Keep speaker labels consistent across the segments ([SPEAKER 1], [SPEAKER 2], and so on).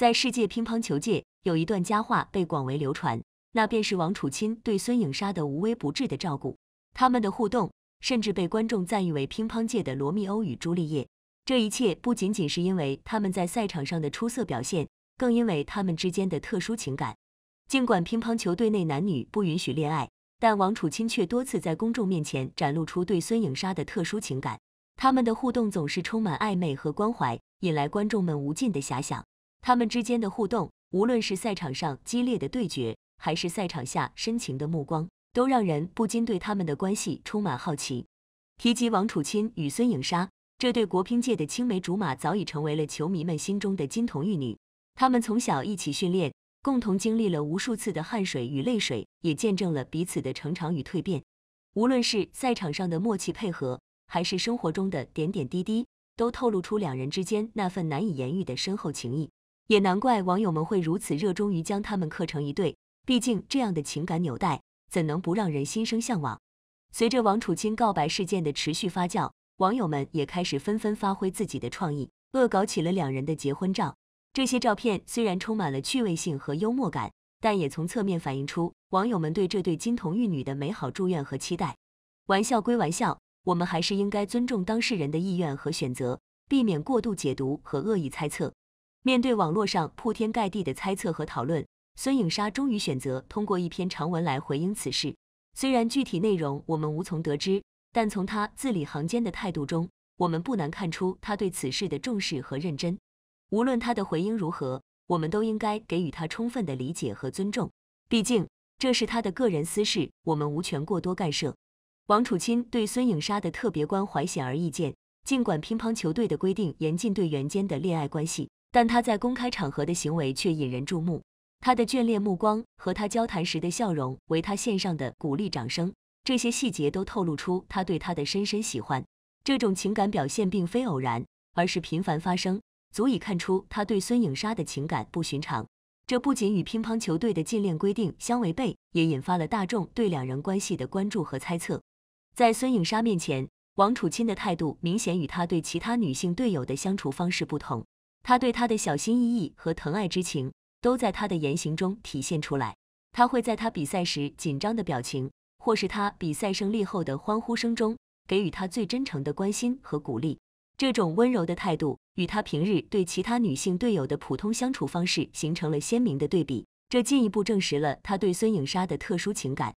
[SPEAKER 1] 在世界乒乓球界，有一段佳话被广为流传，那便是王楚钦对孙颖莎的无微不至的照顾。他们的互动甚至被观众赞誉为乒乓界的罗密欧与朱丽叶。这一切不仅仅是因为他们在赛场上的出色表现，更因为他们之间的特殊情感。尽管乒乓球队内男女不允许恋爱，但王楚钦却多次在公众面前展露出对孙颖莎的特殊情感。他们的互动总是充满暧昧和关怀，引来观众们无尽的遐想。他们之间的互动，无论是赛场上激烈的对决，还是赛场下深情的目光，都让人不禁对他们的关系充满好奇。提及王楚钦与孙颖莎这对国乒界的青梅竹马，早已成为了球迷们心中的金童玉女。他们从小一起训练，共同经历了无数次的汗水与泪水，也见证了彼此的成长与蜕变。无论是赛场上的默契配合，还是生活中的点点滴滴，都透露出两人之间那份难以言喻的深厚情谊。也难怪网友们会如此热衷于将他们刻成一对，毕竟这样的情感纽带怎能不让人心生向往？随着王楚钦告白事件的持续发酵，网友们也开始纷纷发挥自己的创意，恶搞起了两人的结婚照。这些照片虽然充满了趣味性和幽默感，但也从侧面反映出网友们对这对金童玉女的美好祝愿和期待。玩笑归玩笑，我们还是应该尊重当事人的意愿和选择，避免过度解读和恶意猜测。面对网络上铺天盖地的猜测和讨论，孙颖莎终于选择通过一篇长文来回应此事。虽然具体内容我们无从得知，但从她字里行间的态度中，我们不难看出她对此事的重视和认真。无论他的回应如何，我们都应该给予他充分的理解和尊重，毕竟这是他的个人私事，我们无权过多干涉。王楚钦对孙颖莎的特别关怀显而易见，尽管乒乓球队的规定严禁队员间的恋爱关系。但他在公开场合的行为却引人注目，他的眷恋目光和他交谈时的笑容，为他献上的鼓励掌声，这些细节都透露出他对他的深深喜欢。这种情感表现并非偶然，而是频繁发生，足以看出他对孙颖莎的情感不寻常。这不仅与乒乓球队的禁恋规定相违背，也引发了大众对两人关系的关注和猜测。在孙颖莎面前，王楚钦的态度明显与他对其他女性队友的相处方式不同。他对她的小心翼翼和疼爱之情，都在他的言行中体现出来。他会在他比赛时紧张的表情，或是他比赛胜利后的欢呼声中，给予他最真诚的关心和鼓励。这种温柔的态度，与他平日对其他女性队友的普通相处方式形成了鲜明的对比，这进一步证实了他对孙颖莎的特殊情感。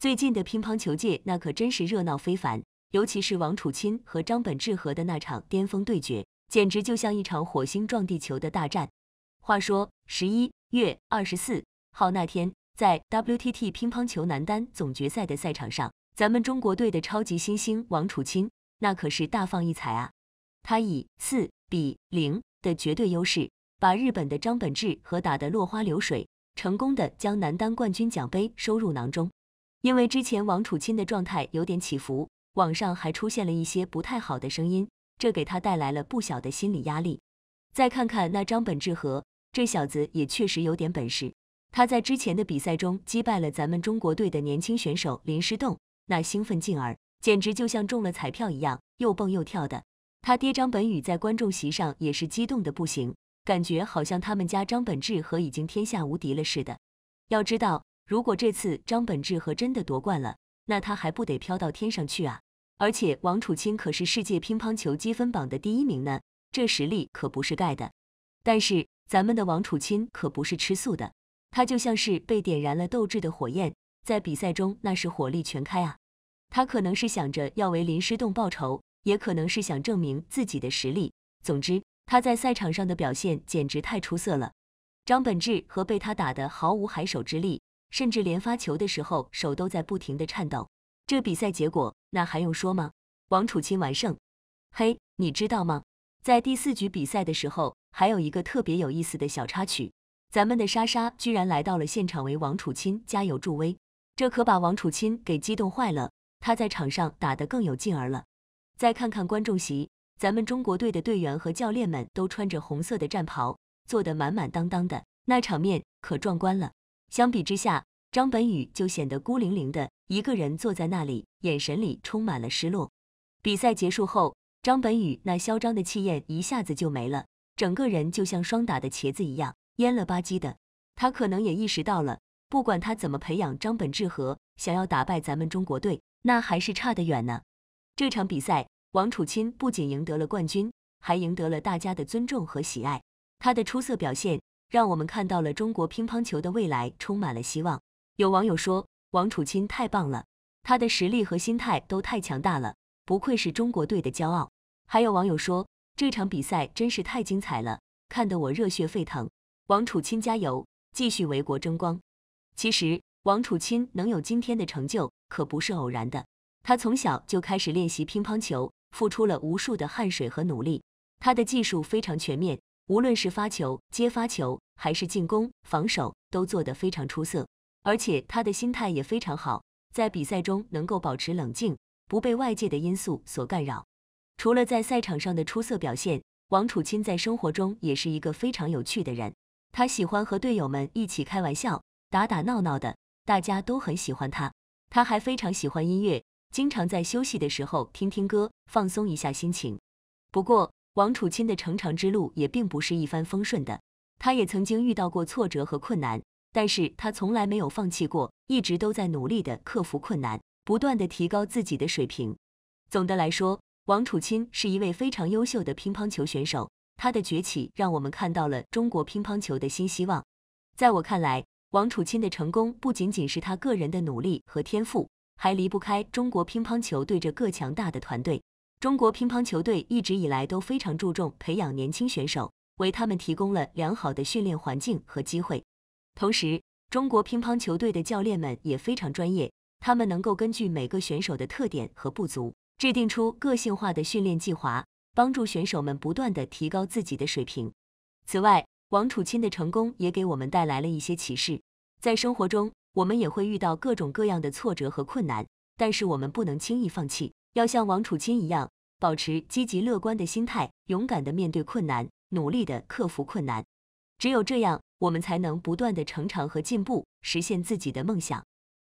[SPEAKER 1] 最近的乒乓球界那可真是热闹非凡，尤其是王楚钦和张本智和的那场巅峰对决。简直就像一场火星撞地球的大战。话说十一月二十四号那天，在 WTT 乒乓球男单总决赛的赛场上，咱们中国队的超级新星王楚钦那可是大放异彩啊！他以四比零的绝对优势，把日本的张本智和打得落花流水，成功的将男单冠军奖杯收入囊中。因为之前王楚钦的状态有点起伏，网上还出现了一些不太好的声音。这给他带来了不小的心理压力。再看看那张本智和，这小子也确实有点本事。他在之前的比赛中击败了咱们中国队的年轻选手林诗栋，那兴奋劲儿简直就像中了彩票一样，又蹦又跳的。他爹张本宇在观众席上也是激动的不行，感觉好像他们家张本智和已经天下无敌了似的。要知道，如果这次张本智和真的夺冠了，那他还不得飘到天上去啊！而且王楚钦可是世界乒乓球积分榜的第一名呢，这实力可不是盖的。但是咱们的王楚钦可不是吃素的，他就像是被点燃了斗志的火焰，在比赛中那是火力全开啊。他可能是想着要为林诗栋报仇，也可能是想证明自己的实力。总之，他在赛场上的表现简直太出色了。张本智和被他打得毫无还手之力，甚至连发球的时候手都在不停的颤抖。这比赛结果，那还用说吗？王楚钦完胜。嘿，你知道吗？在第四局比赛的时候，还有一个特别有意思的小插曲。咱们的莎莎居然来到了现场为王楚钦加油助威，这可把王楚钦给激动坏了。他在场上打得更有劲儿了。再看看观众席，咱们中国队的队员和教练们都穿着红色的战袍，坐得满满当当的，那场面可壮观了。相比之下，张本宇就显得孤零零的。一个人坐在那里，眼神里充满了失落。比赛结束后，张本宇那嚣张的气焰一下子就没了，整个人就像霜打的茄子一样蔫了吧唧的。他可能也意识到了，不管他怎么培养张本智和，想要打败咱们中国队，那还是差得远呢。这场比赛，王楚钦不仅赢得了冠军，还赢得了大家的尊重和喜爱。他的出色表现，让我们看到了中国乒乓球的未来充满了希望。有网友说。王楚钦太棒了，他的实力和心态都太强大了，不愧是中国队的骄傲。还有网友说这场比赛真是太精彩了，看得我热血沸腾。王楚钦加油，继续为国争光。其实王楚钦能有今天的成就可不是偶然的，他从小就开始练习乒乓球，付出了无数的汗水和努力。他的技术非常全面，无论是发球、接发球，还是进攻、防守，都做得非常出色。而且他的心态也非常好，在比赛中能够保持冷静，不被外界的因素所干扰。除了在赛场上的出色表现，王楚钦在生活中也是一个非常有趣的人。他喜欢和队友们一起开玩笑、打打闹闹的，大家都很喜欢他。他还非常喜欢音乐，经常在休息的时候听听歌，放松一下心情。不过，王楚钦的成长之路也并不是一帆风顺的，他也曾经遇到过挫折和困难。但是他从来没有放弃过，一直都在努力的克服困难，不断的提高自己的水平。总的来说，王楚钦是一位非常优秀的乒乓球选手，他的崛起让我们看到了中国乒乓球的新希望。在我看来，王楚钦的成功不仅仅是他个人的努力和天赋，还离不开中国乒乓球队这各强大的团队。中国乒乓球队一直以来都非常注重培养年轻选手，为他们提供了良好的训练环境和机会。同时，中国乒乓球队的教练们也非常专业，他们能够根据每个选手的特点和不足，制定出个性化的训练计划，帮助选手们不断的提高自己的水平。此外，王楚钦的成功也给我们带来了一些启示。在生活中，我们也会遇到各种各样的挫折和困难，但是我们不能轻易放弃，要像王楚钦一样，保持积极乐观的心态，勇敢的面对困难，努力的克服困难。只有这样，我们才能不断的成长和进步，实现自己的梦想。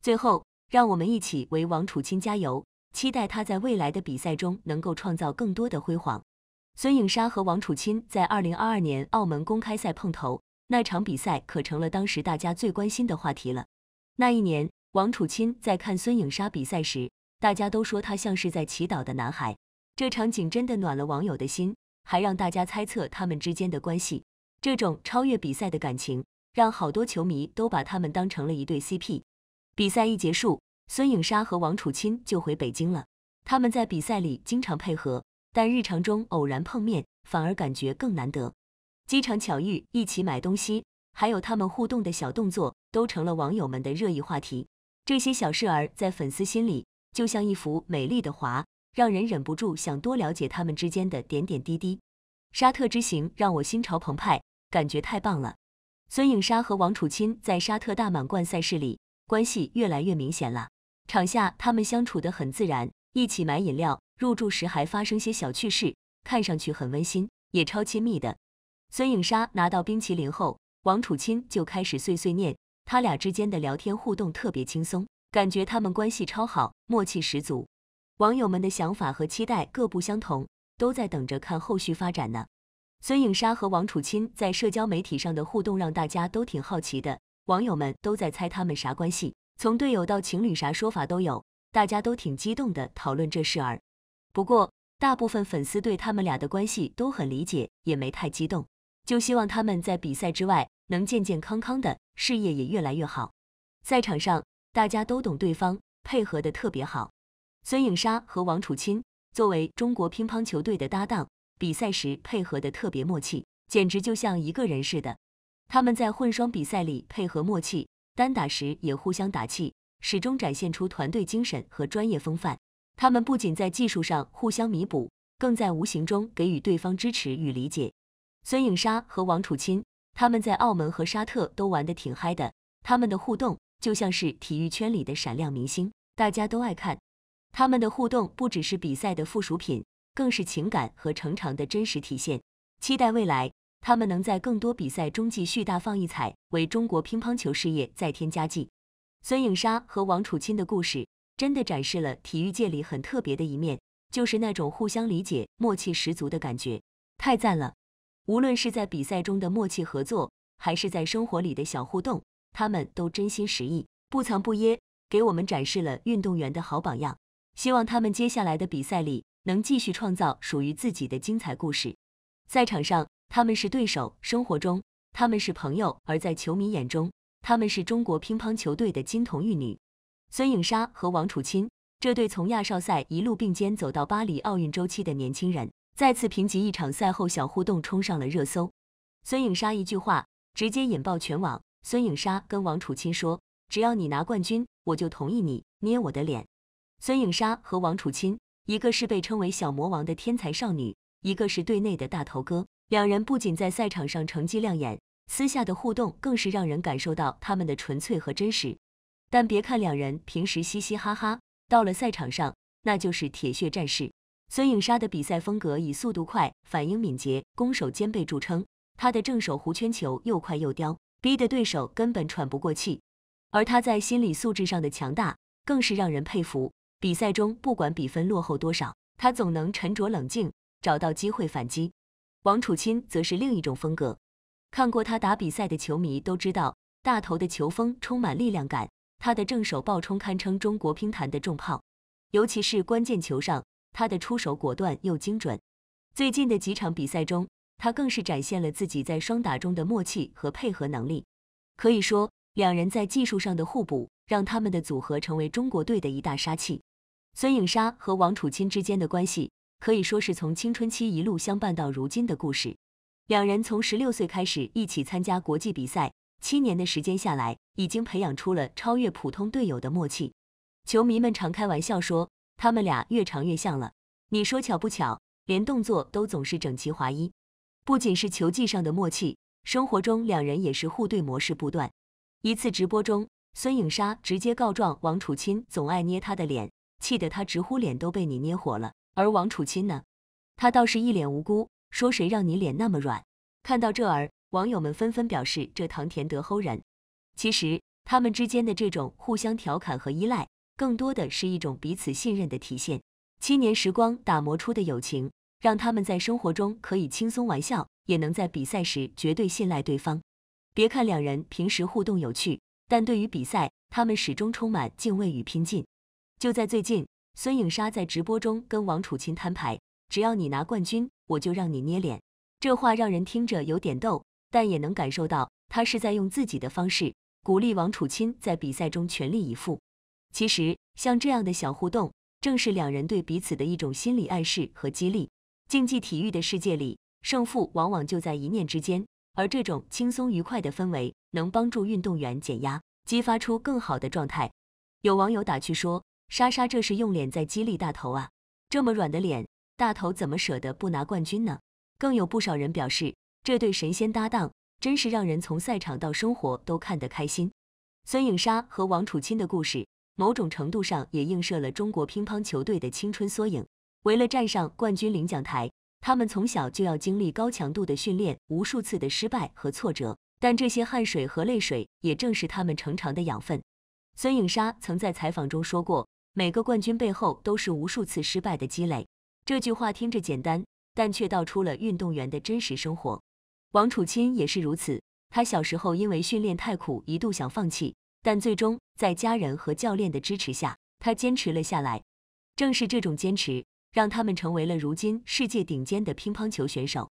[SPEAKER 1] 最后，让我们一起为王楚钦加油，期待他在未来的比赛中能够创造更多的辉煌。孙颖莎和王楚钦在二零二二年澳门公开赛碰头，那场比赛可成了当时大家最关心的话题了。那一年，王楚钦在看孙颖莎比赛时，大家都说他像是在祈祷的男孩，这场景真的暖了网友的心，还让大家猜测他们之间的关系。这种超越比赛的感情，让好多球迷都把他们当成了一对 CP。比赛一结束，孙颖莎和王楚钦就回北京了。他们在比赛里经常配合，但日常中偶然碰面反而感觉更难得。机场巧遇、一起买东西，还有他们互动的小动作，都成了网友们的热议话题。这些小事儿在粉丝心里就像一幅美丽的画，让人忍不住想多了解他们之间的点点滴滴。沙特之行让我心潮澎湃。感觉太棒了！孙颖莎和王楚钦在沙特大满贯赛事里关系越来越明显了。场下他们相处得很自然，一起买饮料，入住时还发生些小趣事，看上去很温馨，也超亲密的。孙颖莎拿到冰淇淋后，王楚钦就开始碎碎念，他俩之间的聊天互动特别轻松，感觉他们关系超好，默契十足。网友们的想法和期待各不相同，都在等着看后续发展呢。孙颖莎和王楚钦在社交媒体上的互动让大家都挺好奇的，网友们都在猜他们啥关系，从队友到情侣啥说法都有，大家都挺激动的讨论这事儿。不过，大部分粉丝对他们俩的关系都很理解，也没太激动，就希望他们在比赛之外能健健康康的，事业也越来越好。赛场上，大家都懂对方，配合的特别好。孙颖莎和王楚钦作为中国乒乓球队的搭档。比赛时配合的特别默契，简直就像一个人似的。他们在混双比赛里配合默契，单打时也互相打气，始终展现出团队精神和专业风范。他们不仅在技术上互相弥补，更在无形中给予对方支持与理解。孙颖莎和王楚钦，他们在澳门和沙特都玩得挺嗨的。他们的互动就像是体育圈里的闪亮明星，大家都爱看。他们的互动不只是比赛的附属品。更是情感和成长的真实体现。期待未来他们能在更多比赛中继续大放异彩，为中国乒乓球事业再添佳绩。孙颖莎和王楚钦的故事真的展示了体育界里很特别的一面，就是那种互相理解、默契十足的感觉，太赞了！无论是在比赛中的默契合作，还是在生活里的小互动，他们都真心实意、不藏不掖，给我们展示了运动员的好榜样。希望他们接下来的比赛里。能继续创造属于自己的精彩故事。赛场上他们是对手，生活中他们是朋友，而在球迷眼中，他们是中国乒乓球队的金童玉女。孙颖莎和王楚钦这对从亚少赛一路并肩走到巴黎奥运周期的年轻人，再次凭借一场赛后小互动冲上了热搜。孙颖莎一句话直接引爆全网。孙颖莎跟王楚钦说：“只要你拿冠军，我就同意你捏我的脸。”孙颖莎和王楚钦。一个是被称为“小魔王”的天才少女，一个是对内的大头哥。两人不仅在赛场上成绩亮眼，私下的互动更是让人感受到他们的纯粹和真实。但别看两人平时嘻嘻哈哈，到了赛场上那就是铁血战士。孙颖莎的比赛风格以速度快、反应敏捷、攻守兼备著称，她的正手弧圈球又快又刁，逼得对手根本喘不过气。而她在心理素质上的强大，更是让人佩服。比赛中，不管比分落后多少，他总能沉着冷静，找到机会反击。王楚钦则是另一种风格。看过他打比赛的球迷都知道，大头的球风充满力量感，他的正手爆冲堪称中国乒坛的重炮。尤其是关键球上，他的出手果断又精准。最近的几场比赛中，他更是展现了自己在双打中的默契和配合能力。可以说，两人在技术上的互补，让他们的组合成为中国队的一大杀器。孙颖莎和王楚钦之间的关系可以说是从青春期一路相伴到如今的故事。两人从十六岁开始一起参加国际比赛，七年的时间下来，已经培养出了超越普通队友的默契。球迷们常开玩笑说，他们俩越长越像了。你说巧不巧，连动作都总是整齐划一。不仅是球技上的默契，生活中两人也是互对模式不断。一次直播中，孙颖莎直接告状王楚钦总爱捏她的脸，气得她直呼脸都被你捏火了。而王楚钦呢，他倒是一脸无辜，说谁让你脸那么软。看到这儿，网友们纷纷表示这唐甜德齁人。其实，他们之间的这种互相调侃和依赖，更多的是一种彼此信任的体现。七年时光打磨出的友情，让他们在生活中可以轻松玩笑，也能在比赛时绝对信赖对方。别看两人平时互动有趣，但对于比赛，他们始终充满敬畏与拼劲。就在最近，孙颖莎在直播中跟王楚钦摊牌：“只要你拿冠军，我就让你捏脸。”这话让人听着有点逗，但也能感受到她是在用自己的方式鼓励王楚钦在比赛中全力以赴。其实，像这样的小互动，正是两人对彼此的一种心理暗示和激励。竞技体育的世界里，胜负往往就在一念之间。而这种轻松愉快的氛围能帮助运动员减压，激发出更好的状态。有网友打趣说：“莎莎这是用脸在激励大头啊，这么软的脸，大头怎么舍得不拿冠军呢？”更有不少人表示，这对神仙搭档真是让人从赛场到生活都看得开心。孙颖莎和王楚钦的故事，某种程度上也映射了中国乒乓球队的青春缩影。为了站上冠军领奖台。他们从小就要经历高强度的训练，无数次的失败和挫折，但这些汗水和泪水也正是他们成长的养分。孙颖莎曾在采访中说过：“每个冠军背后都是无数次失败的积累。”这句话听着简单，但却道出了运动员的真实生活。王楚钦也是如此，他小时候因为训练太苦，一度想放弃，但最终在家人和教练的支持下，他坚持了下来。正是这种坚持。让他们成为了如今世界顶尖的乒乓球选手。